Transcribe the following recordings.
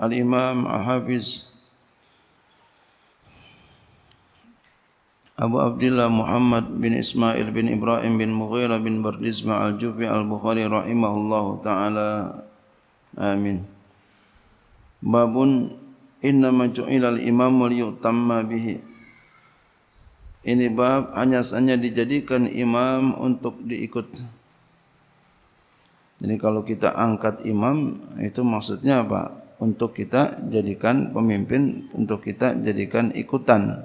Al-Imam Al-Hafiz Abu Abdullah Muhammad bin Ismail bin Ibrahim bin Mughira bin Bardizma Al-Jufi Al-Bukhari rahimahullah taala. Amin. Babun inna ma al-imam li bihi. Ini bab hanya saja dijadikan imam untuk diikut. Jadi kalau kita angkat imam itu maksudnya apa? untuk kita jadikan pemimpin untuk kita jadikan ikutan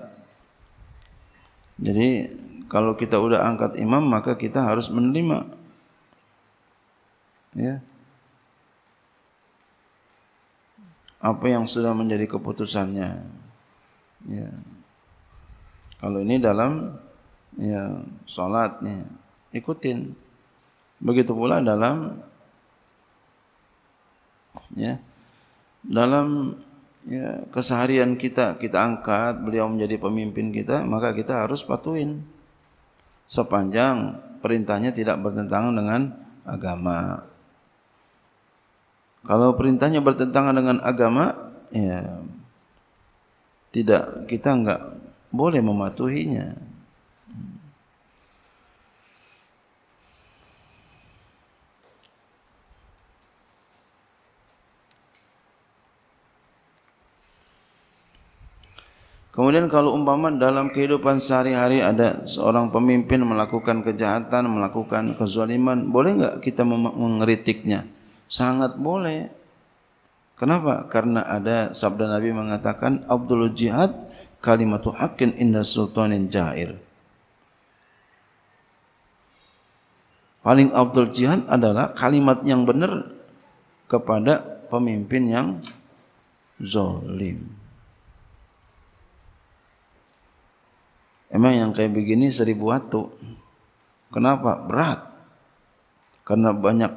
jadi kalau kita udah angkat imam maka kita harus menerima ya apa yang sudah menjadi keputusannya ya kalau ini dalam ya salat nih ikutin begitu pula dalam ya yeah. dalam ya, keseharian kita kita angkat beliau menjadi pemimpin kita maka kita harus patuhin sepanjang perintahnya tidak bertentangan dengan agama kalau perintahnya bertentangan dengan agama ya tidak kita enggak boleh mematuhinya Kemudian kalau umpama dalam kehidupan sehari-hari ada seorang pemimpin melakukan kejahatan, melakukan kezaliman, boleh enggak kita mengeritiknya? Sangat boleh. Kenapa? Karena ada sabda Nabi mengatakan Abdul Jihad kalimatu haqqin inda sultanin jair. Paling Abdul Jihad adalah kalimat yang benar kepada pemimpin yang zalim. Emang yang kayak begini seribu watu. Kenapa? Berat. Karena banyak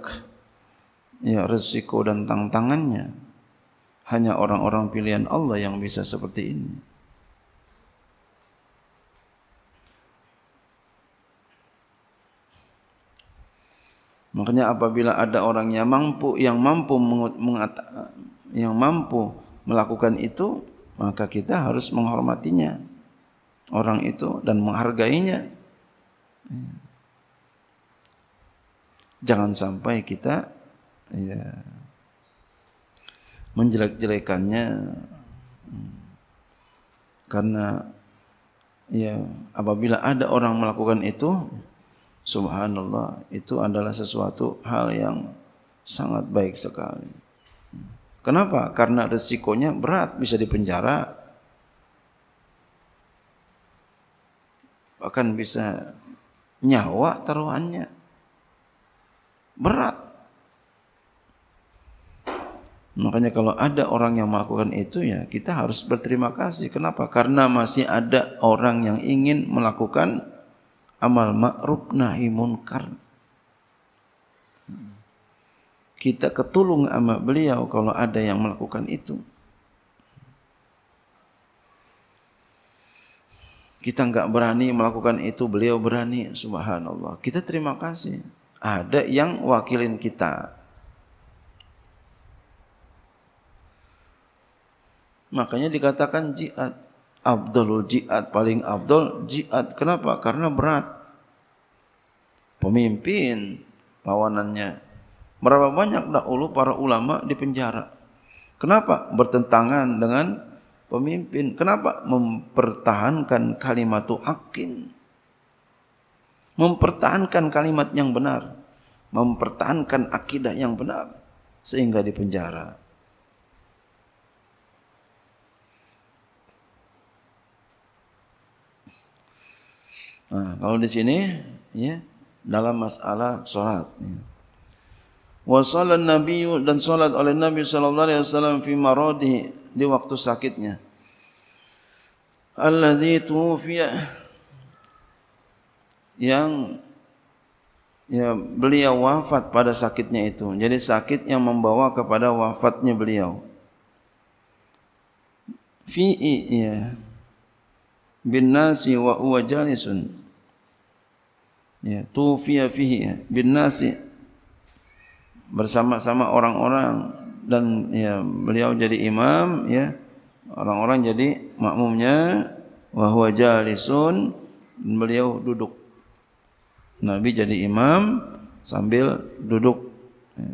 ya resiko dan tantangannya. Hanya orang-orang pilihan Allah yang bisa seperti ini. Makanya apabila ada orang yang mampu yang mampu mengatakan yang mampu melakukan itu, maka kita harus menghormatinya. orang itu dan menghargainya. Jangan sampai kita ya, menjelek-jelekannya karena ya apabila ada orang melakukan itu subhanallah itu adalah sesuatu hal yang sangat baik sekali. Kenapa? Karena resikonya berat, bisa dipenjara, bahkan bisa nyawa taruhannya berat makanya kalau ada orang yang melakukan itu ya kita harus berterima kasih kenapa karena masih ada orang yang ingin melakukan amal ma'ruf nahi munkar kita ketulung sama beliau kalau ada yang melakukan itu kita enggak berani melakukan itu, beliau berani, subhanallah. Kita terima kasih. Ada yang wakilin kita. Makanya dikatakan jihad. Abdul jihad, paling abdul jihad. Kenapa? Karena berat. Pemimpin lawanannya. Berapa banyak dahulu para ulama di penjara. Kenapa? Bertentangan dengan pemimpin. Kenapa? Mempertahankan kalimat hakim. Mempertahankan kalimat yang benar. Mempertahankan akidah yang benar. Sehingga di penjara. Nah, kalau di sini, ya, dalam masalah sholat. Ya. Wasallan Nabi dan sholat oleh Nabi Sallallahu Alaihi Wasallam fi maradi di waktu sakitnya. Allazi tufiya yang ya beliau wafat pada sakitnya itu. Jadi sakit yang membawa kepada wafatnya beliau. Fi ya bin nasi wa huwa jalisun. Ya, tufiya fihi bin nasi bersama-sama orang-orang dan ya, beliau jadi imam ya orang-orang jadi makmumnya wa huwa jalisun dan beliau duduk nabi jadi imam sambil duduk ya.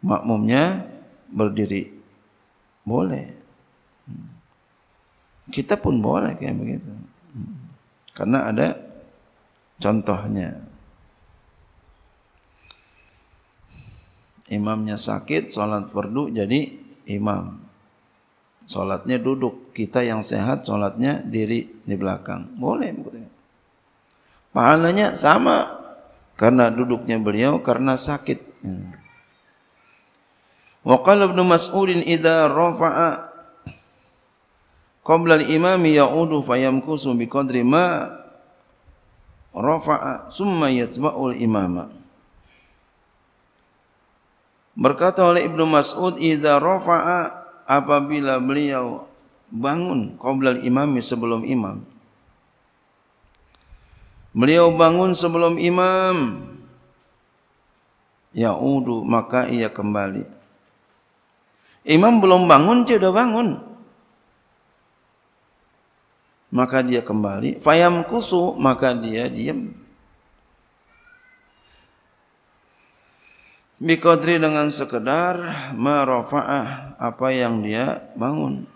makmumnya berdiri boleh kita pun boleh kayak begitu karena ada contohnya imamnya sakit, sholat perdu jadi imam. Sholatnya duduk. Kita yang sehat, sholatnya diri di belakang. Boleh. boleh. Pahalanya sama. Karena duduknya beliau, karena sakit. Hmm. Wa qala ibn Mas'udin idza rafa'a qabla al-imami ya'udu fayamkusu bi qadri ma rafa'a summa yatba'u imama Berkata oleh Ibnu Mas'ud, "Idza rafa'a apabila beliau bangun qabla imami sebelum imam." Beliau bangun sebelum imam. Ya udu maka ia kembali. Imam belum bangun, dia sudah bangun. Maka dia kembali. Fayam kusu, maka dia diam. Bikotri dengan sekedar merofa'ah apa yang dia bangun.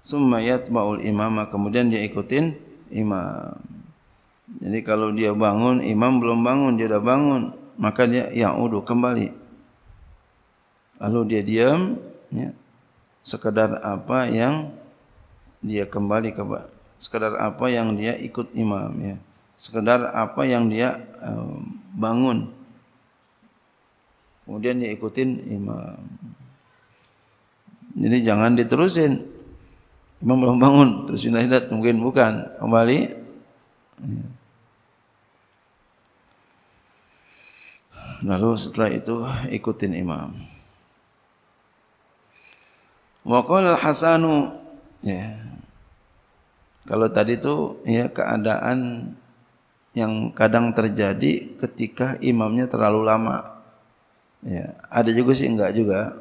Sumayat ba'ul imamah. Kemudian dia ikutin imam. Jadi kalau dia bangun, imam belum bangun, dia dah bangun. Maka dia ya'udu kembali. Lalu dia diam. Ya. Sekedar apa yang dia kembali ke sekedar apa yang dia ikut imam ya sekedar apa yang dia eh, bangun. Kemudian dia ikutin imam. Jadi jangan diterusin. Imam belum bangun, terusin hidat mungkin bukan. Kembali. Lalu setelah itu ikutin imam. Wa Hasanu ya. Kalau tadi itu ya keadaan yang kadang terjadi ketika imamnya terlalu lama. Ya, ada juga sih enggak juga.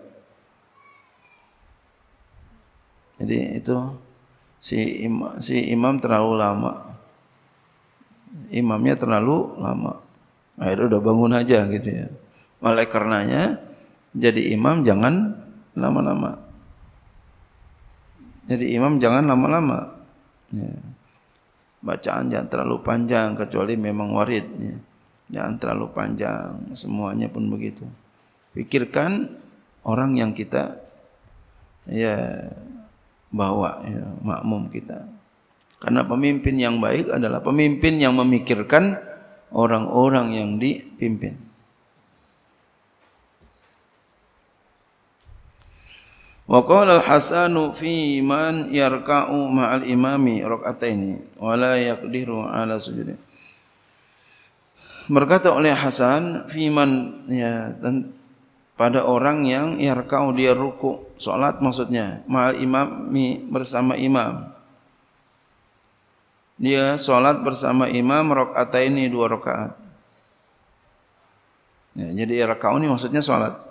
Jadi itu si imam, si imam terlalu lama. Imamnya terlalu lama. Akhirnya udah bangun aja gitu ya. Oleh karenanya jadi imam jangan lama-lama. Jadi imam jangan lama-lama. Ya bacaan jangan terlalu panjang kecuali memang warid ya. jangan terlalu panjang semuanya pun begitu pikirkan orang yang kita ya bawa ya, makmum kita karena pemimpin yang baik adalah pemimpin yang memikirkan orang-orang yang dipimpin Wakala qala hasan fi man yarka'u ma'al imami rokata ini, la yaqdiru ala sujudi. Berkata oleh Hasan fi man ya dan pada orang yang yarka'u dia rukuk solat, maksudnya ma'al imami bersama imam. Dia solat bersama imam ini dua rokaat. Ya, jadi rak'au ni maksudnya solat.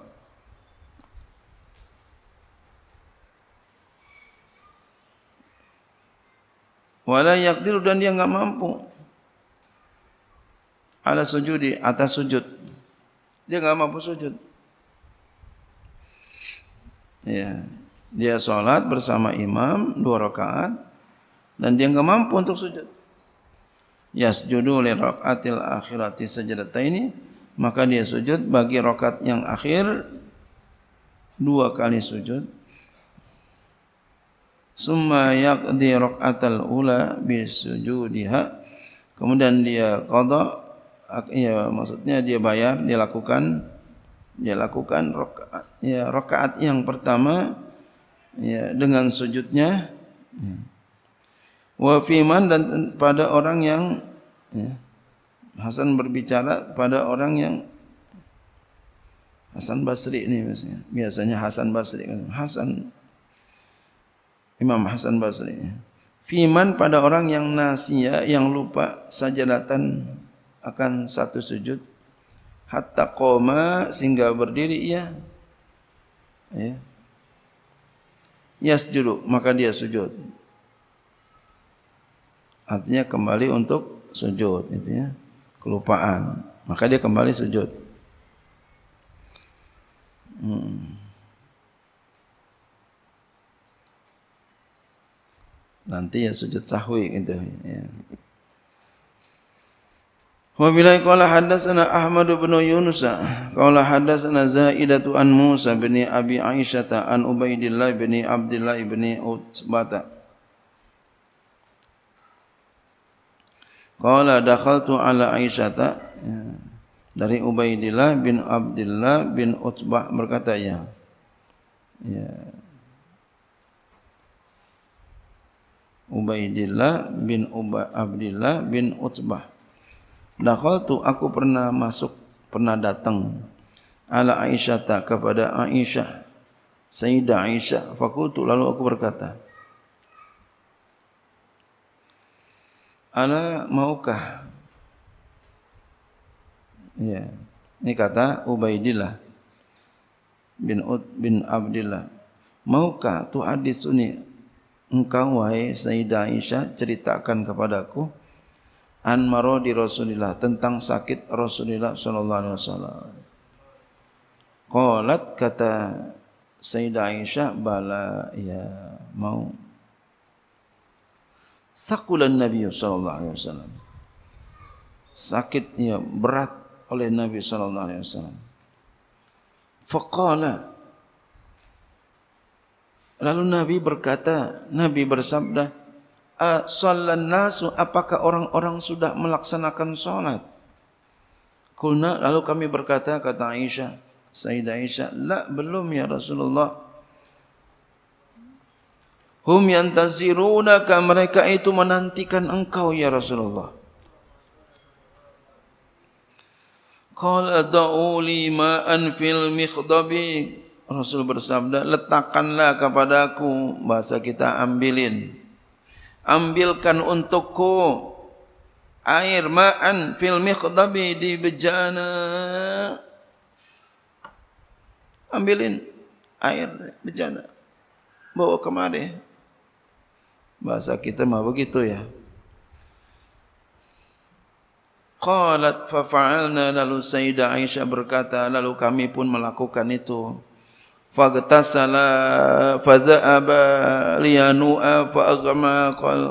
wala yakdiru dan dia enggak mampu ala di atas sujud dia enggak mampu sujud ya dia salat bersama imam dua rakaat dan dia enggak mampu untuk sujud yasjudu li rakaatil akhirati ini, maka dia sujud bagi rakaat yang akhir dua kali sujud summa yaqdi raq'atal ula bi sujudiha kemudian dia qada ya maksudnya dia bayar dia lakukan dia lakukan rakaat ya rakaat yang pertama ya dengan sujudnya ya. wa fi man dan pada orang yang ya, Hasan berbicara pada orang yang Hasan Basri ini biasanya Hasan Basri Hasan Imam Hasan Basri. Fiman pada orang yang nasia yang lupa sajadatan akan satu sujud hatta koma sehingga berdiri ia ya yasjudu maka dia sujud artinya kembali untuk sujud itu ya kelupaan maka dia kembali sujud hmm. Nanti ya sujud sahwi gitu. Ya. Wa bilai qala hadatsana Ahmad bin Yunus qala hadatsana Zaidatu an Musa bin Abi Aisyah an Ubaidillah bin Abdullah bin Utsbah Qala dakhaltu ala Aisyah ya. dari Ubaidillah bin Abdullah bin Utsbah berkata ya, ya. Ubaidillah bin Uba Abdillah bin Utbah. tu aku pernah masuk, pernah datang ala Aisyah Aisyata kepada Aisyah. Sayyidah Aisyah fakultu lalu aku berkata Ala maukah Ya ini kata Ubaidillah bin Ut bin Abdillah maukah tu hadis sunni engkau wahai Sayyidah Aisyah ceritakan kepadaku an maradi Rasulillah tentang sakit Rasulillah sallallahu alaihi wasallam. Qalat kata Sayyidah Aisyah bala ya mau sakulan Nabi sallallahu alaihi wasallam. Sakitnya berat oleh Nabi sallallahu alaihi wasallam. Faqala Lalu Nabi berkata, Nabi bersabda, "Shallan nasu, apakah orang-orang sudah melaksanakan solat?" Kulna, lalu kami berkata kata Aisyah, Sayyidah Aisyah, "La, belum ya Rasulullah." Hum yantazirunaka mereka itu menantikan engkau ya Rasulullah. Qala da'u li ma'an fil mikhdabi Rasul bersabda, letakkanlah kepadaku bahasa kita ambilin. Ambilkan untukku air ma'an fil mikhdabi di bejana. Ambilin air bejana. Bawa kemari. Bahasa kita mah begitu ya. Qalat fa fa'alna lalu Sayyidah Aisyah berkata lalu kami pun melakukan itu. فاغتسل فذأب لينوء فأغمى قال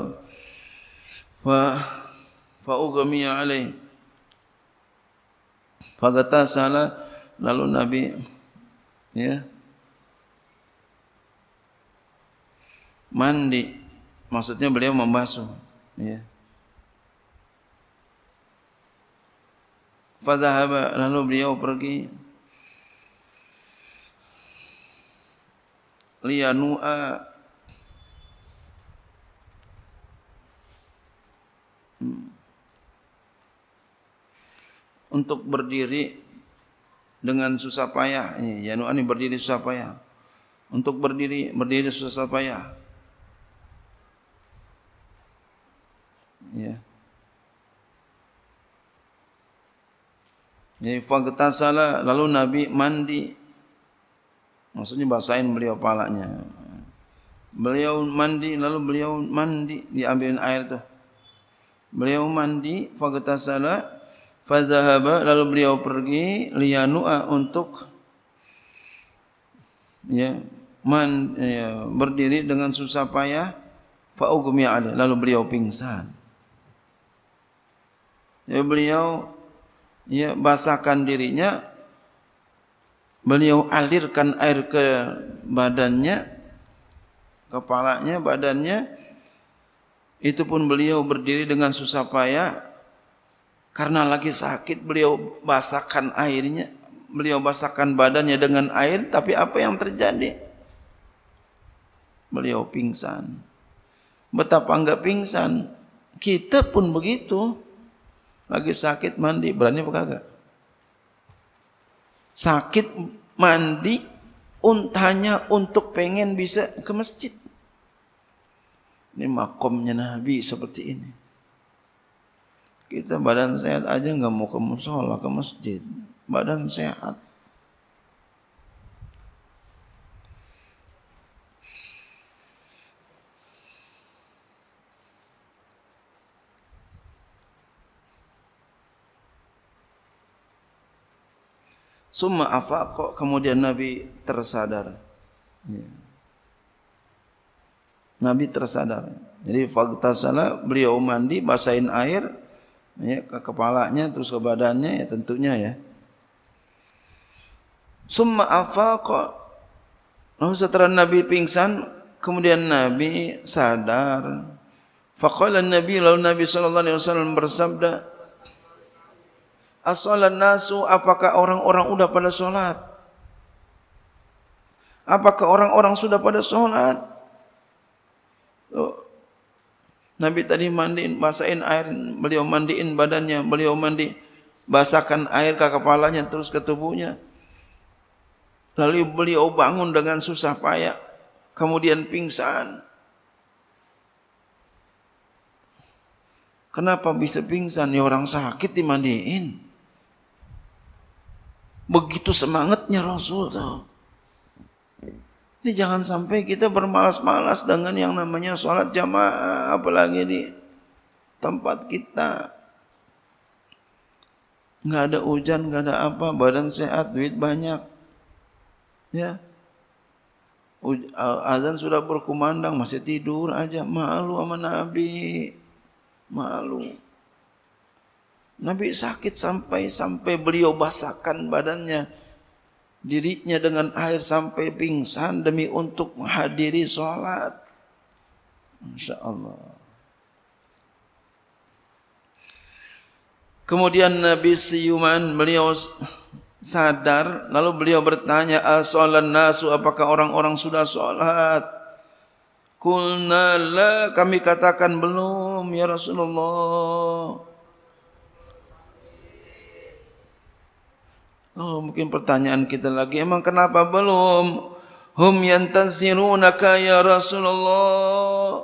فأغمي عليه فاغتسل lalu Nabi ya mandi maksudnya beliau membasuh ya fazahaba lalu beliau pergi liyanu'a hmm. untuk berdiri dengan susah payah ini yanu'a ini berdiri susah payah untuk berdiri berdiri susah payah ya, ya fakta salah. lalu Nabi mandi Maksudnya basahin beliau palanya. Beliau mandi lalu beliau mandi diambil air tu. Beliau mandi fagatasala fazahaba lalu beliau pergi lianua untuk ya, man, ya berdiri dengan susah payah faugumi ada lalu beliau pingsan. Ya beliau ya basahkan dirinya beliau alirkan air ke badannya kepalanya badannya itu pun beliau berdiri dengan susah payah karena lagi sakit beliau basahkan airnya beliau basahkan badannya dengan air tapi apa yang terjadi beliau pingsan betapa enggak pingsan kita pun begitu lagi sakit mandi berani apa kagak sakit mandi untanya untuk pengen bisa ke masjid. Ini makomnya Nabi seperti ini. Kita badan sehat aja nggak mau ke musola ke masjid. Badan sehat summa afaqa kemudian nabi tersadar ya. nabi tersadar jadi fakta faktasala beliau mandi basahin air ya, ke kepalanya terus ke badannya ya tentunya ya summa afaqa lalu setelah nabi pingsan kemudian nabi sadar faqala nabi lalu nabi sallallahu alaihi wasallam bersabda Asalan nasu apakah orang-orang sudah pada solat? Apakah orang-orang sudah pada solat? Oh. Nabi tadi mandiin, basahin air, beliau mandiin badannya, beliau mandi, basahkan air ke kepalanya terus ke tubuhnya. Lalu beliau bangun dengan susah payah, kemudian pingsan. Kenapa bisa pingsan? Ya orang sakit dimandiin. mandiin. Begitu semangatnya Rasul tuh. Ini jangan sampai kita bermalas-malas dengan yang namanya sholat jamaah, apalagi di tempat kita. Nggak ada hujan, nggak ada apa, badan sehat, duit banyak. Ya, Azan sudah berkumandang, masih tidur aja. Malu sama Nabi. Malu. Nabi sakit sampai-sampai beliau basahkan badannya dirinya dengan air sampai pingsan demi untuk menghadiri sholat. Masya Allah. Kemudian Nabi Siyuman beliau sadar lalu beliau bertanya asolan nasu apakah orang-orang sudah sholat? Kulnala kami katakan belum ya Rasulullah. Oh, mungkin pertanyaan kita lagi, emang kenapa belum? Hum yantazirunaka ya Rasulullah.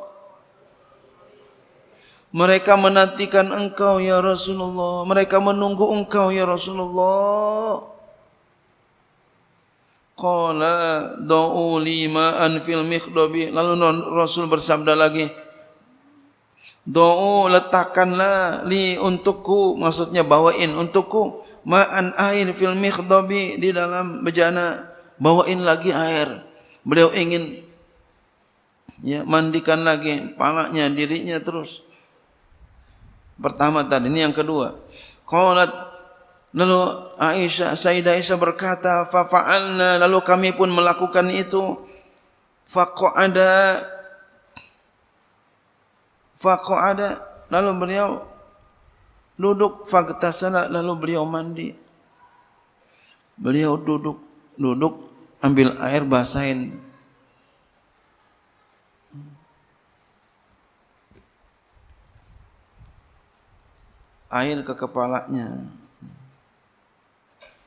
Mereka menantikan engkau ya Rasulullah. Mereka menunggu engkau ya Rasulullah. Qala da'u lima'an fil mikhdobi. Lalu Rasul bersabda lagi. Do'u letakkanlah li untukku. Maksudnya bawain untukku ma'an air fil mikhdabi di dalam bejana bawain lagi air beliau ingin ya mandikan lagi palanya dirinya terus pertama tadi ini yang kedua qalat lalu Aisyah Sayyidah Aisyah berkata fa fa'alna lalu kami pun melakukan itu fa ada fa ada lalu beliau duduk fagtasala lalu beliau mandi beliau duduk duduk ambil air basahin air ke kepalanya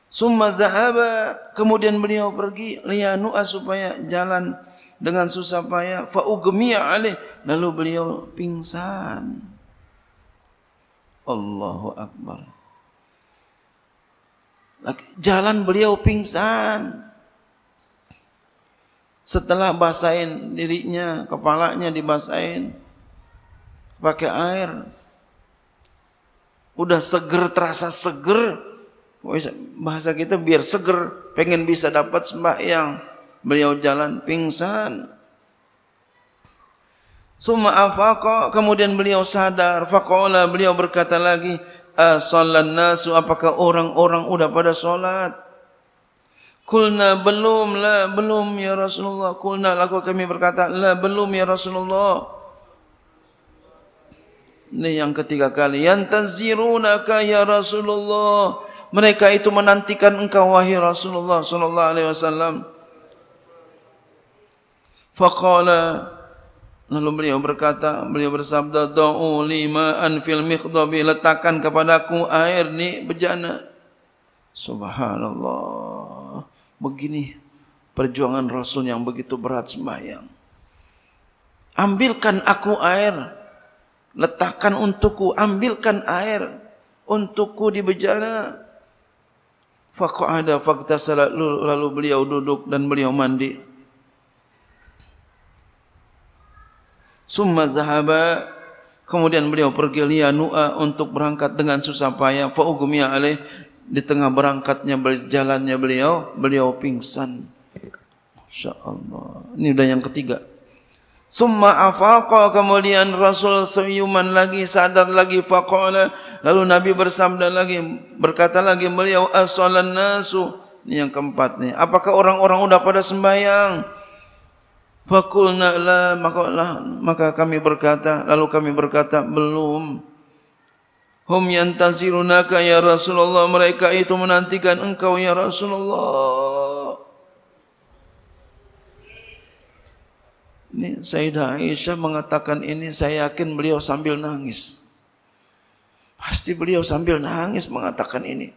summa zahaba kemudian beliau pergi lianu supaya jalan dengan susah payah fa alih lalu beliau pingsan Allahu Akbar. Jalan beliau pingsan. Setelah basahin dirinya, kepalanya dibasahin pakai air. Udah seger, terasa seger. Bahasa kita biar seger, pengen bisa dapat yang Beliau jalan pingsan. Suma afaqa kemudian beliau sadar faqala beliau berkata lagi asallan nasu apakah orang-orang sudah pada salat Kulna belum la belum ya Rasulullah kulna lagu kami berkata la belum ya Rasulullah Ini yang ketiga kali yang tanziruna ya Rasulullah mereka itu menantikan engkau wahai Rasulullah sallallahu alaihi wasallam Faqala Lalu beliau berkata, beliau bersabda, Do'u lima anfil mikhdobi, letakkan kepadaku air ni bejana. Subhanallah. Begini perjuangan Rasul yang begitu berat sembahyang. Ambilkan aku air, letakkan untukku, ambilkan air untukku di bejana. Fakuh ada fakta lalu beliau duduk dan beliau mandi. summa zahaba kemudian beliau pergi lianua untuk berangkat dengan susah payah fa ugmiya alaih di tengah berangkatnya berjalannya beliau beliau pingsan masyaallah ini sudah yang ketiga summa afaqa kemudian rasul seyuman lagi sadar lagi faqala lalu nabi bersabda lagi berkata lagi beliau asalan nasu. ini yang keempat nih apakah orang-orang sudah pada sembahyang Fakulna la maka lah, maka kami berkata lalu kami berkata belum Hum yantazirunaka ya Rasulullah mereka itu menantikan engkau ya Rasulullah Ini Sayyidah Aisyah mengatakan ini saya yakin beliau sambil nangis Pasti beliau sambil nangis mengatakan ini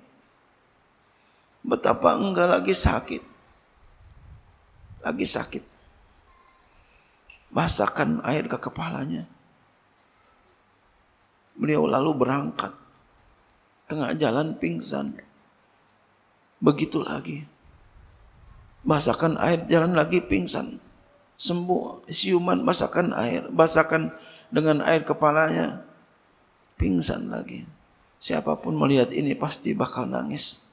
Betapa enggak lagi sakit Lagi sakit basahkan air ke kepalanya. Beliau lalu berangkat. Tengah jalan pingsan. Begitu lagi. Basahkan air, jalan lagi pingsan. Sembuh, siuman, basahkan air. Basahkan dengan air kepalanya. Pingsan lagi. Siapapun melihat ini pasti bakal nangis.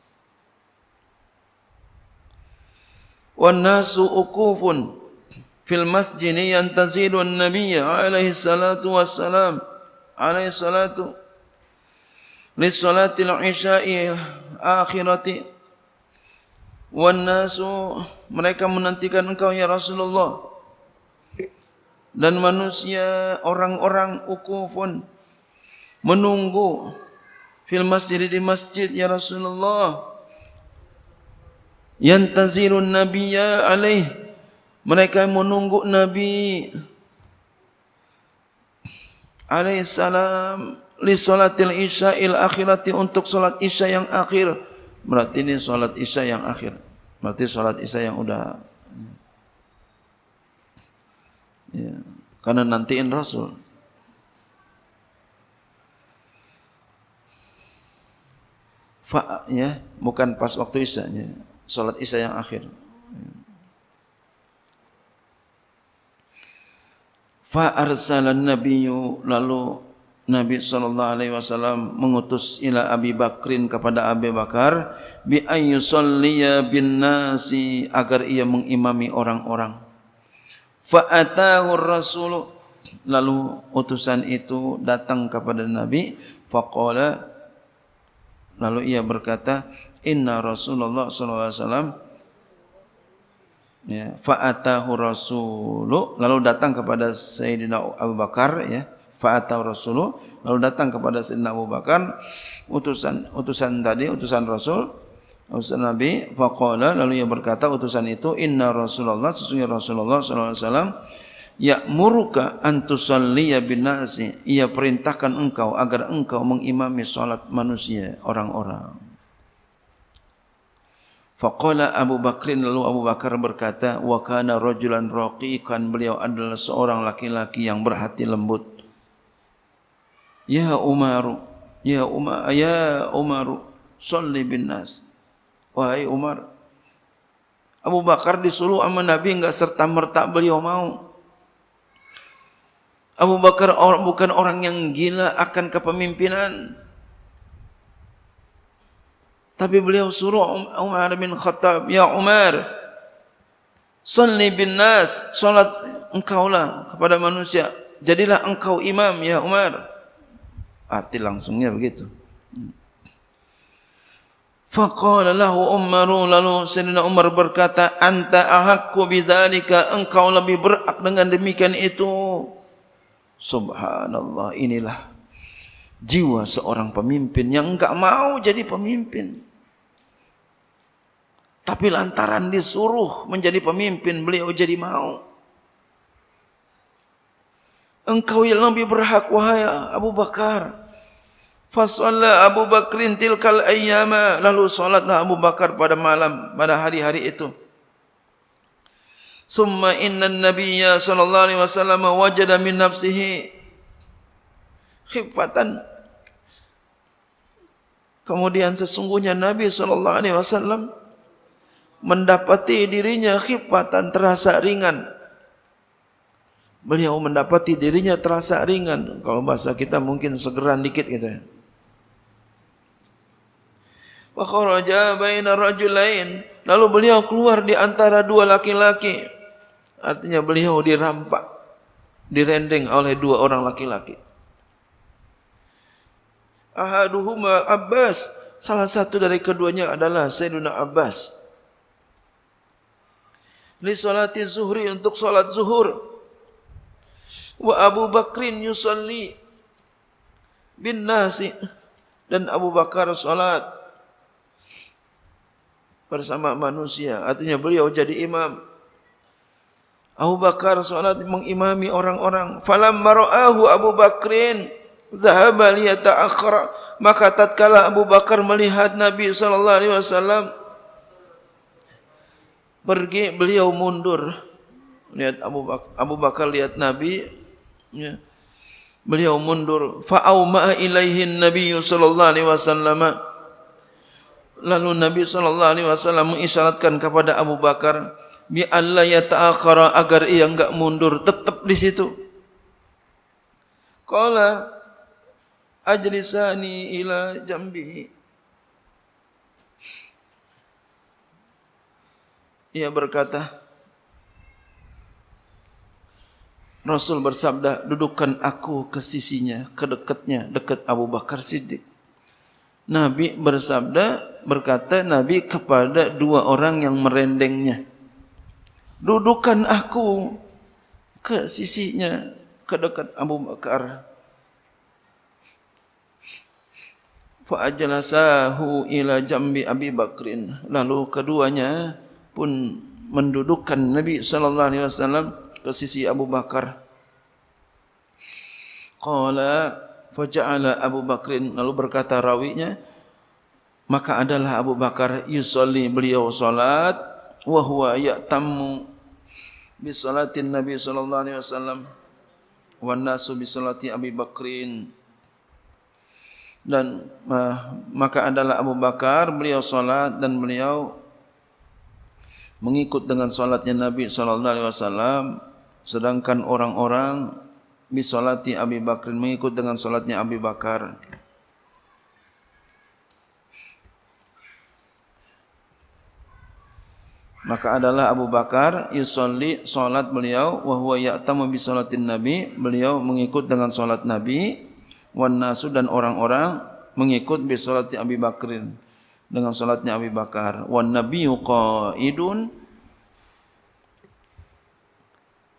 Wan nasu ukufun fil Masjid yantazilu an-nabiyya alaihi salatu wassalam alaihi salatu li Salatil al-isha'i akhirati wan nasu mereka menantikan engkau ya Rasulullah dan manusia orang-orang ukufun menunggu fil masjid di masjid ya Rasulullah yantazirun nabiyya alaihi mereka yang menunggu Nabi alaihissalam li solatil isya il akhirati untuk solat isya yang akhir. Berarti ini solat isya yang akhir. Berarti solat isya yang sudah. Ya. Karena nantiin Rasul. Fa, ya, bukan pas waktu isya, ya. solat isya yang akhir. Ya. Fa arsalan nabiyyu lalu Nabi sallallahu alaihi wasallam mengutus ila Abi Bakrin kepada Abi Bakar bi ayyusalliya bin nasi agar ia mengimami orang-orang. Fa atahu rasul lalu utusan itu datang kepada Nabi faqala lalu ia berkata inna Rasulullah sallallahu alaihi wasallam ya faatahu rasulu lalu datang kepada sayyidina Abu Bakar ya faatahu rasulu lalu datang kepada sayyidina Abu Bakar utusan utusan tadi utusan rasul utusan nabi faqala lalu ia berkata utusan itu inna rasulullah sesungguhnya rasulullah sallallahu alaihi wasallam Ya muruka antusalliya bin nasi Ia perintahkan engkau agar engkau mengimami salat manusia orang-orang Faqala Abu Bakrin lalu Abu Bakar berkata, wa kana rajulan raqiqan, beliau adalah seorang laki-laki yang berhati lembut. Ya Umar, ya Umar, ya Umar, salli bin nas. Wahai Umar, Abu Bakar disuruh sama Nabi enggak serta merta beliau mau. Abu Bakar orang bukan orang yang gila akan kepemimpinan. Tapi beliau suruh um-, Umar bin Khattab, "Ya Umar, salli bin nas, salat engkaulah kepada manusia. Jadilah engkau imam, ya Umar." Arti langsungnya begitu. Faqala lahu Umar lalu Sayyidina Umar berkata, "Anta ahakku bidzalika, engkau lebih berak dengan demikian itu." Subhanallah, inilah jiwa seorang pemimpin yang enggak mau jadi pemimpin. Tapi lantaran disuruh menjadi pemimpin, beliau jadi mau. Engkau yang lebih berhak, wahai Abu Bakar. Fasallah Abu Bakrin tilkal ayyama. Lalu solatlah Abu Bakar pada malam, pada hari-hari itu. Summa inna Nabiya sallallahu alaihi wasallam wajada min nafsihi khifatan. Kemudian sesungguhnya Nabi sallallahu alaihi wasallam mendapati dirinya khifatan terasa ringan. Beliau mendapati dirinya terasa ringan. Kalau bahasa kita mungkin segeran dikit gitu ya. Fakhoraja baina rajulain. Lalu beliau keluar di antara dua laki-laki. Artinya beliau dirampak. Direndeng oleh dua orang laki-laki. Ahaduhuma Abbas. Salah satu dari keduanya adalah Sayyidina Abbas li salati zuhri untuk salat zuhur wa Abu Bakrin yusalli bin nasi dan Abu Bakar salat bersama manusia artinya beliau jadi imam Abu Bakar salat mengimami orang-orang falam mara'ahu Abu Bakrin zahaba liyata akhra maka tatkala Abu Bakar melihat Nabi sallallahu alaihi wasallam pergi beliau mundur lihat Abu Bakar, Abu Bakar lihat Nabi ya. beliau mundur Fa'au auma ilaihi nabi sallallahu alaihi wasallam lalu Nabi sallallahu alaihi wasallam mengisyaratkan kepada Abu Bakar bi alla yata'akhara agar ia enggak mundur tetap di situ qala ajlisani ila jambihi Ia berkata, Rasul bersabda, dudukkan aku ke sisinya, ke dekatnya, dekat Abu Bakar Siddiq. Nabi bersabda, berkata Nabi kepada dua orang yang merendengnya. Dudukkan aku ke sisinya, ke dekat Abu Bakar. Fa'ajalasahu ila jambi Abi Bakrin. Lalu keduanya, pun mendudukkan Nabi sallallahu alaihi wasallam ke sisi Abu Bakar. Qala faja'ala Abu Bakrin lalu berkata rawinya maka adalah Abu Bakar yusalli beliau salat wa huwa ya'tammu bi salatin Nabi sallallahu alaihi wasallam wa nasu bi salati Abi Bakrin dan uh, maka adalah Abu Bakar beliau salat dan beliau mengikut dengan solatnya Nabi sallallahu alaihi wasallam sedangkan orang-orang misalati Abu Bakar mengikut dengan solatnya Abu Bakar Maka adalah Abu Bakar yusalli salat beliau wa huwa ya'tamu bi nabi beliau mengikut dengan solat nabi wan nasu dan orang-orang mengikut bi Abu Abi Bakrin dengan solatnya Abu Bakar. Wan Nabiu ko idun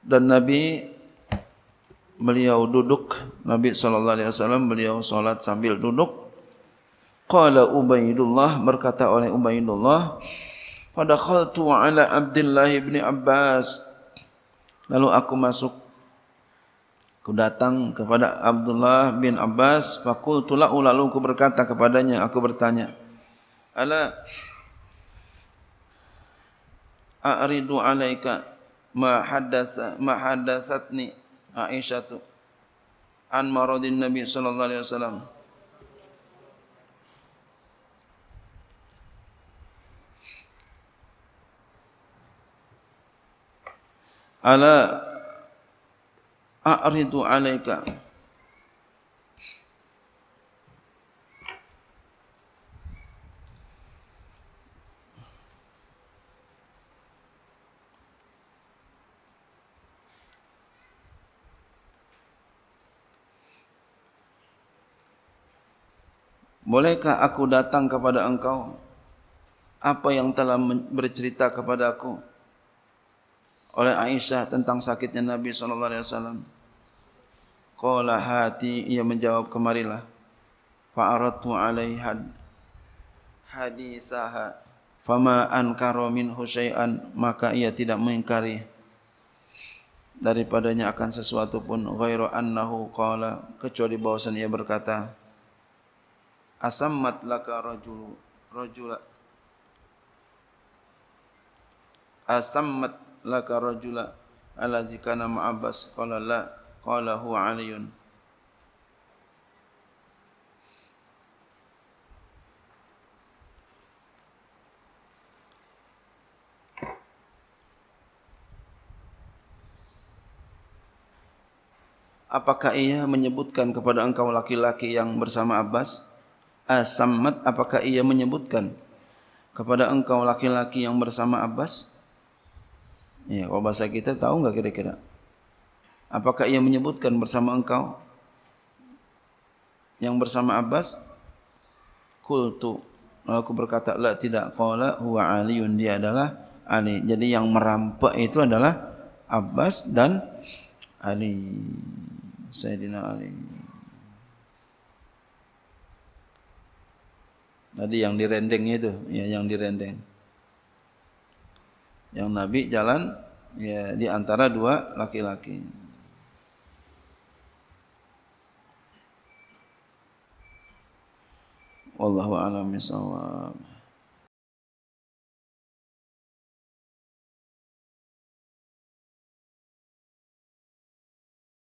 dan Nabi beliau duduk Nabi saw beliau salat sambil duduk. Qala Ubaidullah berkata oleh Ubaidullah pada khaltu ala Abdullah ibn Abbas lalu aku masuk aku datang kepada Abdullah bin Abbas fakultu lalu aku berkata kepadanya aku bertanya ala a'ridu alaika ma hadasa ma hadasatni Aisyah an maradin nabi sallallahu alaihi wasallam ala a'ridu alaika Bolehkah aku datang kepada engkau? Apa yang telah bercerita kepada aku oleh Aisyah tentang sakitnya Nabi sallallahu alaihi wasallam? Kala hati ia menjawab kemarilah. Fa aradtu alaiha hadisaha fama ankara minhu syai'an maka ia tidak mengingkari daripadanya akan sesuatu pun ghairu annahu qala kecuali bahwasanya ia berkata asammat laka rajul rajula asammat laka rajula alladzi kana ma'abbas qala la qala huwa aliun. Apakah ia menyebutkan kepada engkau laki-laki yang bersama Abbas? Asammat apakah ia menyebutkan kepada engkau laki-laki yang bersama Abbas? Ya, kalau bahasa kita tahu enggak kira-kira? Apakah ia menyebutkan bersama engkau yang bersama Abbas? Kultu. Lalu aku berkata, La tidak qala huwa aliyun. Dia adalah Ali. Jadi yang merampak itu adalah Abbas dan Ali. Sayyidina Ali. Tadi yang dirending itu, ya, yang dirending. Yang Nabi jalan ya, di antara dua laki-laki. Wallahu a'lam bishawab.